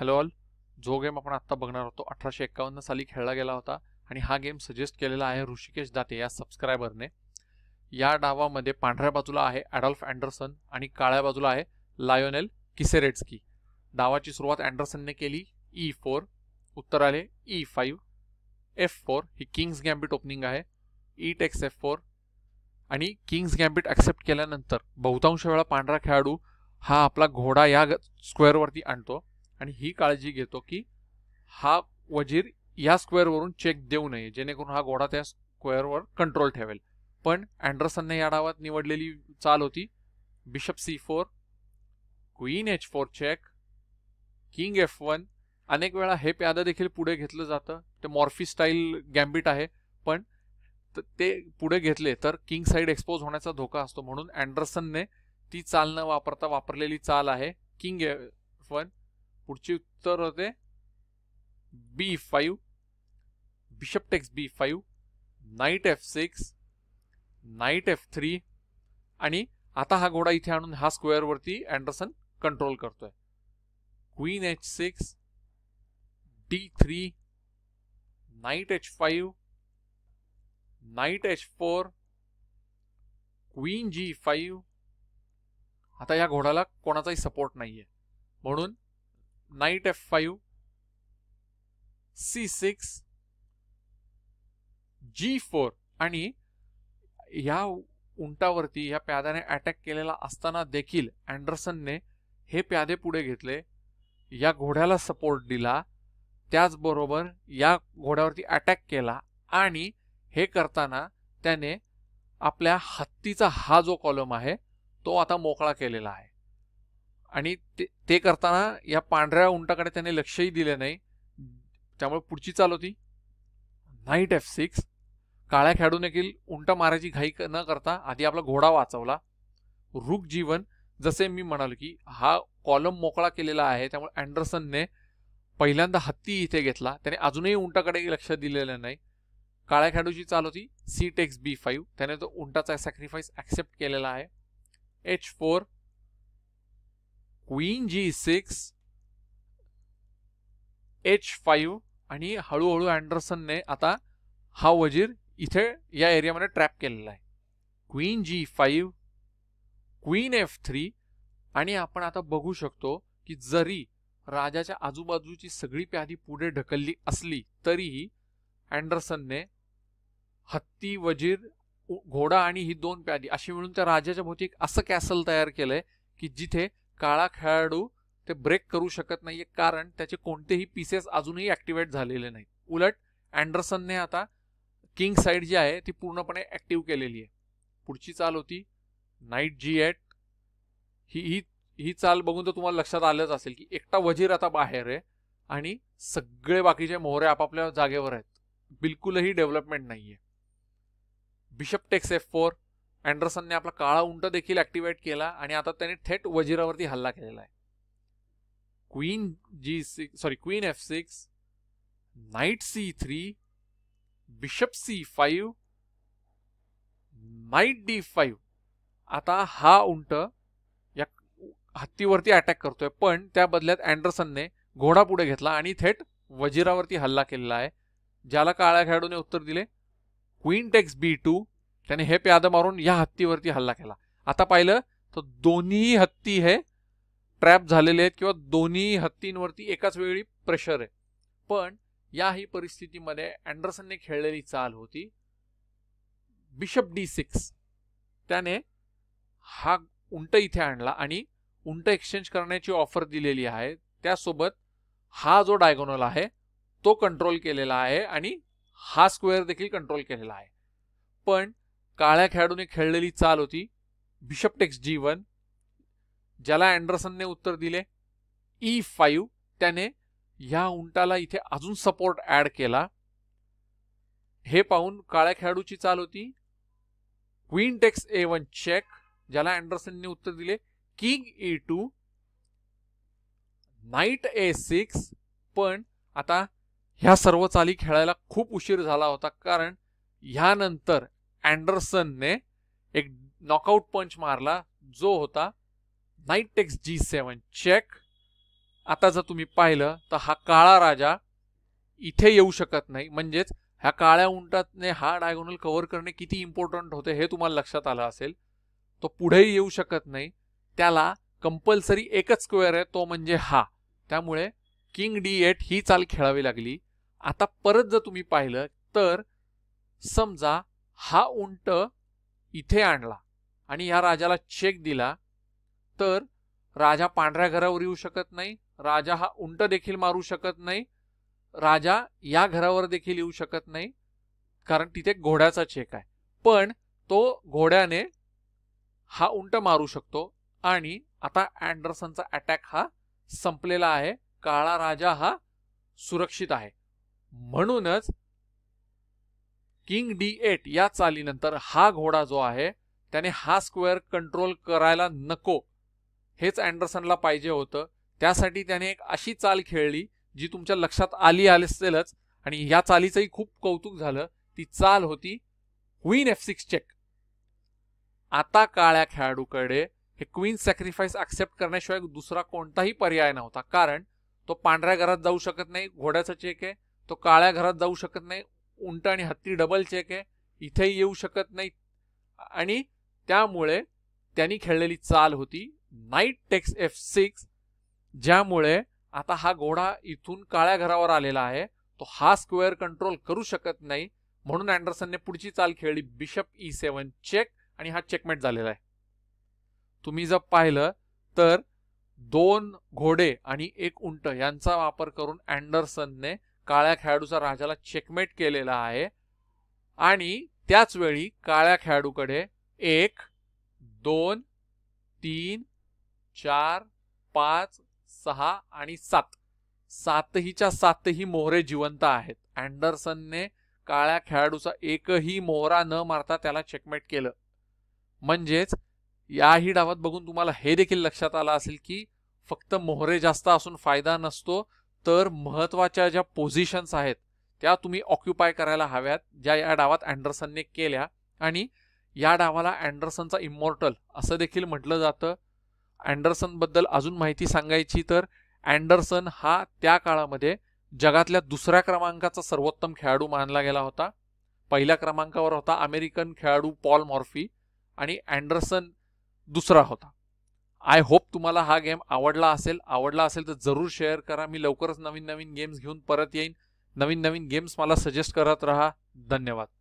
hello all जो game आपण आत्ता बघणार होतो अठराशे एकावन्न साली खेळला गेला होता आणि हा गेम सजेस्ट केलेला आहे ऋषिकेश दाते या सबस्क्रायबरने या डावामध्ये पांढऱ्या बाजूला आहे ॲडॉल्फ अँडरसन आणि काळ्या बाजूला आहे लायोनेल किसेरेट्सकी डावाची सुरुवात अँडरसनने केली ई e फोर उत्तर आले ई फाईव्ह एफ फोर ही किंग्स गॅम्बिट ओपनिंग आहे ई टेक्स एफ फोर आणि किंग्स गॅम्बिट ॲक्सेप्ट केल्यानंतर बहुतांश वेळा पांढरा खेळाडू हा आपला घोडा या स्क्वेअरवरती आणतो आणि ही काळजी घेतो की हा वजीर या स्क्वेअरवरून चेक देऊ नये जेणेकरून हा घोडा त्या स्क्वेअरवर कंट्रोल ठेवेल पण अँडरसनने या डावात निवडलेली चाल होती bishop C four queen H four check king F one अनेक वेळा हे प्यादा देखील पुढे घेतलं जातं ते मॉर्फी स्टाईल गॅम्बिट आहे पण ते पुढे घेतले तर किंग साईड एक्सपोज होण्याचा धोका असतो म्हणून अँडरसनने ती चाल न वापरता वापरलेली चाल आहे किंग एफ वन पुढची उत्तर होते B five bishop takes B five knight F six knight F three आणि आता हा घोडा इथे आणून हा स्क्वेअरवरती अँडरसन कंट्रोल करतोय queen H six D three knight H five knight H four queen G five आता या घोड्याला कोणाचाही सपोर्ट नाही आहे म्हणून knight f5, c6, g4 आणि ह्या उंटावरती ह्या प्यादाने अटॅक केलेला असताना देखील अँडरसनने हे प्यादे पुढे घेतले या घोड्याला सपोर्ट दिला त्याचबरोबर या घोड्यावरती अटॅक केला आणि हे करताना त्याने आपल्या हत्तीचा हा जो कॉलम आहे तो आता मोकळा केलेला आहे आणि ते ते करताना या पांढऱ्या उंटाकडे त्याने लक्षही दिलं नाही त्यामुळे पुढची चाल होती नाईट एफ सिक्स काळ्या खेळाडू देखील उंट मारायची घाई न करता आधी आपला घोडा वाचवला रुक जीवन जसे मी म्हणालो की हा कॉलम मोकळा केलेला आहे त्यामुळे अँडरसनने पहिल्यांदा हत्ती इथे घेतला त्याने अजूनही उंटाकडे लक्ष दिलेलं नाही काळ्या खेळाडूची चाल होती सी टेक्स बी फाईव्ह त्याने तो उंटाचा सॅक्रिफाईस ॲक्सेप्ट केलेला आहे H four queen G six H five आणि हळूहळू अँडरसनने आता हा वजीर इथे या एरियामध्ये ट्रॅप केलेला आहे queen G five queen F three आणि आपण आता बघू शकतो की जरी राजाच्या आजूबाजूची सगळी प्यादी पुढे ढकलली असली तरीही अँडरसनने हत्ती वजीर घोडा आणि ही दोन प्यादी अशी मिळून त्या राजाच्या भोवती एक असं कॅसल तयार केलंय की जिथे काळा खेळाडू ते ब्रेक करू शकत नाहीये कारण त्याचे कोणतेही पीसेस अजूनही ऍक्टिव्हेट झालेले नाहीत उलट अँडरसनने आता किंग साईड जी आहे ती पूर्णपणे ऍक्टिव्ह केलेली आहे पुढची चाल होती नाईट जी एट ही ही ही चाल बघून तर तुम्हाला लक्षात आलंच असेल की एकटा वजीर आता बाहेर आहे आणि सगळे बाकीचे मोहरे आपापल्या जागेवर आहेत बिलकुलही डेव्हलपमेंट नाहीये बिशप टेक्स एफ फोर अँडरसनने आपला काळा उंट देखील ऍक्टिव्हेट केला आणि आता त्याने थेट वजिरावरती हल्ला केलेला आहे queen G six sorry queen F six knight C three bishop C five knight D five आता हा उंट या हत्तीवरती अटॅक करतोय पण त्या बदल्यात अँडरसनने घोडा पुढे घेतला आणि थेट वजिरावरती हल्ला केलेला आहे ज्याला काळ्या खेळाडूने उत्तर दिले क्वीन टेक्स बी टू त्याने हे प्यादं मारून या हत्तीवरती हल्ला केला आता पाहिलं तर दोन्ही हत्ती हे ट्रॅप झालेले आहेत किंवा दोन्ही हत्तींवरती एकाच वेळी प्रेशर आहे पण याही परिस्थितीमध्ये अँडरसनने खेळलेली चाल होती बिशप डी सिक्स त्याने हा उंट इथे आणला आणि उंट एक्सचेंज करण्याची ऑफर दिलेली आहे त्यासोबत हा जो डायगोनल आहे तो कंट्रोल केलेला आहे आणि हा स्क्वेअर देखील कंट्रोल केलेला आहे पण काळ्या खेळाडूने खेळलेली चाल होती टेक्स जी वन ज्याला अँडरसनने उत्तर दिले ई फाईव्ह त्याने ह्या उंटाला इथे अजून सपोर्ट ॲड केला हे पाहून काळ्या खेळाडूची चाल होती queen takes A one check ज्याला अँडरसनने उत्तर दिले king A two knight A six पण आता ह्या सर्व चाली खेळायला खूप उशीर झाला होता कारण ह्यानंतर अँडरसनने एक नॉकआउट पंच मारला जो होता knight takes G seven check आता जर तुम्ही पाहिलं तर हा काळा राजा इथे येऊ शकत नाही म्हणजेच ह्या काळ्या उंटातने हा डायगोनल कव्हर करणे किती इम्पॉर्टंट होते हे तुम्हाला लक्षात आलं असेल तो पुढेही येऊ शकत नाही त्याला कंपल्सरी एकच स्क्वेअर आहे तो म्हणजे हा त्यामुळे किंग डी एट ही चाल खेळावी लागली आता परत जर तुम्ही पाहिलं तर समजा हा उंट इथे आणला आणि या राजाला चेक दिला तर राजा पांढऱ्या घरावर येऊ शकत नाही राजा हा उंट देखील मारू शकत नाही राजा या घरावर देखील येऊ शकत नाही कारण तिथे घोड्याचा चेक आहे पण तो घोड्याने हा उंट मारू शकतो आणि आता अँडरसनचा अटॅक हा संपलेला आहे काळा राजा हा सुरक्षित आहे म्हणूनच किंग डी एट या चालीनंतर हा घोडा जो आहे त्याने हा स्क्वेअर कंट्रोल करायला नको हेच अँडरसनला पाहिजे होतं त्यासाठी त्याने एक अशी चाल खेळली जी तुमच्या लक्षात आली असेलच आणि या चालीचंही खूप कौतुक झालं ती चाल होती क्वीन एफ सिक्स चेक आता काळ्या खेळाडूकडे हे क्वीन सॅक्रिफाईस ऍक्सेप्ट करण्याशिवाय दुसरा कोणताही पर्याय नव्हता कारण तो पांढऱ्या घरात जाऊ शकत नाही घोड्याचा चेक आहे तो काळ्या घरात जाऊ शकत नाही उंट आणि हत्ती डबल चेक आहे इथेही येऊ शकत नाही आणि त्यामुळे त्यांनी खेळलेली चाल होती नाईट टेक्स एफ सिक्स ज्यामुळे आता हा घोडा इथून काळ्या घरावर आलेला आहे तो हा स्क्वेअर कंट्रोल करू शकत नाही म्हणून अँडरसनने पुढची चाल खेळली बिशप ई सेवन चेक आणि हा चेकमेट झालेला आहे तुम्ही जर पाहिलं तर दोन घोडे आणि एक उंट यांचा वापर करून अँडरसनने काळ्या खेळाडूचा राजाला चेकमेट केलेला आहे आणि त्याचवेळी काळ्या खेळाडूकडे एक दोन तीन चार पाच सहा आणि सात सातहीच्या सातही मोहरे जिवंत आहेत अँडरसनने काळ्या खेळाडूचा एकही मोहरा न मारता त्याला चेकमेट केलं म्हणजेच याही डावात बघून तुम्हाला हे देखील लक्षात आलं असेल की फक्त मोहरे जास्त असून फायदा नसतो तर महत्त्वाच्या ज्या पोझिशन्स आहेत त्या तुम्ही ऑक्युपाय करायला हव्यात ज्या या डावात अँडरसनने केल्या आणि या डावाला अँडरसनचा इमॉर्टल असं देखील म्हटलं जातं अँडरसनबद्दल अजून माहिती सांगायची तर अँडरसन हा त्या काळामध्ये जगातल्या दुसऱ्या क्रमांकाचा सर्वोत्तम खेळाडू मानला गेला होता पहिल्या क्रमांकावर होता अमेरिकन खेळाडू पॉल मॉर्फी आणि अँडरसन दुसरा होता आय होप तुम्हाला हा गेम आवडला असेल आवडला असेल तर जरूर शेअर करा मी लवकरच नवीन नवीन गेम्स घेऊन परत येईन नवीन नवीन गेम्स मला सजेस्ट करत राहा धन्यवाद